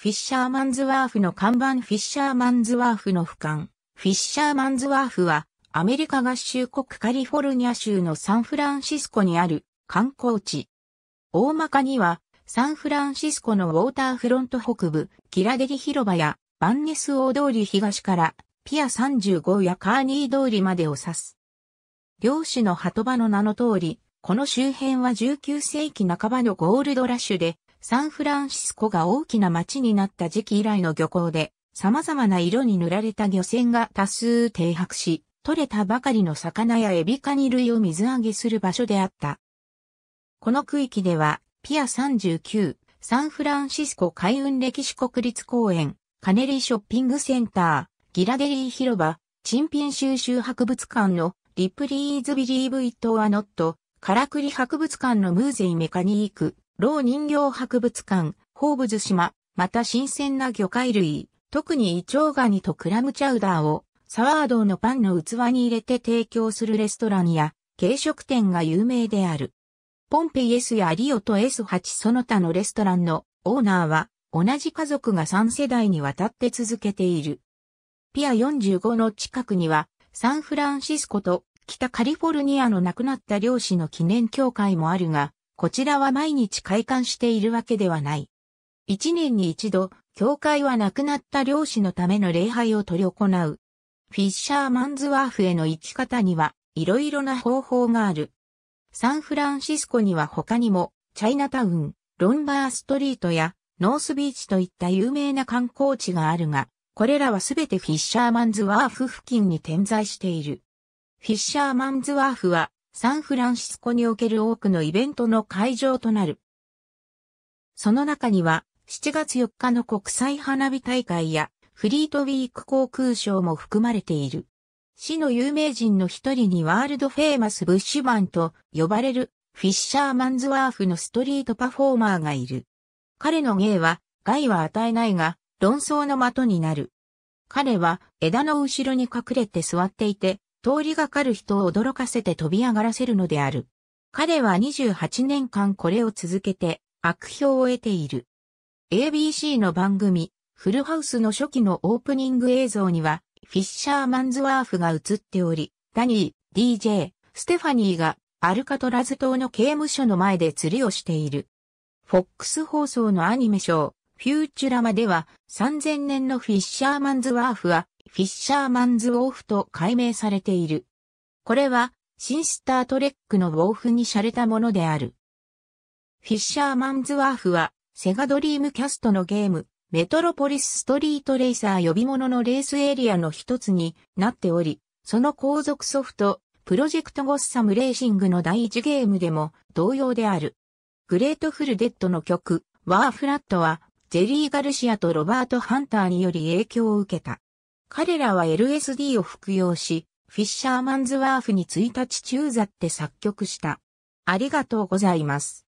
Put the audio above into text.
フィッシャーマンズワーフの看板フィッシャーマンズワーフの俯瞰。フィッシャーマンズワーフは、アメリカ合衆国カリフォルニア州のサンフランシスコにある観光地。大まかには、サンフランシスコのウォーターフロント北部、キラデリ広場や、バンネス大通り東から、ピア35やカーニー通りまでを指す。漁師の鳩場の名の通り、この周辺は19世紀半ばのゴールドラッシュで、サンフランシスコが大きな街になった時期以来の漁港で、様々な色に塗られた漁船が多数停泊し、獲れたばかりの魚やエビカニ類を水揚げする場所であった。この区域では、ピア39、サンフランシスコ海運歴史国立公園、カネリーショッピングセンター、ギラデリー広場、珍品収集博物館のリプリーズビリーブイットはノット、カラクリ博物館のムーゼイメカニーク、老人形博物館、ホーブズ島、また新鮮な魚介類、特にイチョウガニとクラムチャウダーを、サワードのパンの器に入れて提供するレストランや、軽食店が有名である。ポンペイ S やリオと S8 その他のレストランのオーナーは、同じ家族が3世代にわたって続けている。ピア45の近くには、サンフランシスコと北カリフォルニアの亡くなった漁師の記念協会もあるが、こちらは毎日開館しているわけではない。一年に一度、教会は亡くなった漁師のための礼拝を取り行う。フィッシャーマンズワーフへの行き方には、いろいろな方法がある。サンフランシスコには他にも、チャイナタウン、ロンバーストリートや、ノースビーチといった有名な観光地があるが、これらはすべてフィッシャーマンズワーフ付近に点在している。フィッシャーマンズワーフはサンフランシスコにおける多くのイベントの会場となる。その中には、7月4日の国際花火大会や、フリートウィーク航空ショーも含まれている。市の有名人の一人にワールドフェーマスブッシュマンと呼ばれるフィッシャーマンズワーフのストリートパフォーマーがいる。彼の芸は害は与えないが論争の的になる。彼は枝の後ろに隠れて座っていて通りがかる人を驚かせて飛び上がらせるのである。彼は28年間これを続けて悪評を得ている。ABC の番組、フルハウスの初期のオープニング映像には、フィッシャーマンズワーフが映っており、ダニー、DJ、ステファニーがアルカトラズ島の刑務所の前で釣りをしている。フォックス放送のアニメショー、フューチュラマでは3000年のフィッシャーマンズワーフはフィッシャーマンズ・ウォーフと改名されている。これは、新スタートレックのウォーフに洒落たものである。フィッシャーマンズ・ワーフは、セガドリームキャストのゲーム、メトロポリス・ストリート・レイサー呼び物のレースエリアの一つになっており、その後続ソフト、プロジェクト・ゴッサム・レーシングの第一ゲームでも同様である。グレートフル・デッドの曲、ワー・フラットは、ジェリー・ガルシアとロバート・ハンターにより影響を受けた。彼らは LSD を服用し、フィッシャーマンズワーフに1日中座って作曲した。ありがとうございます。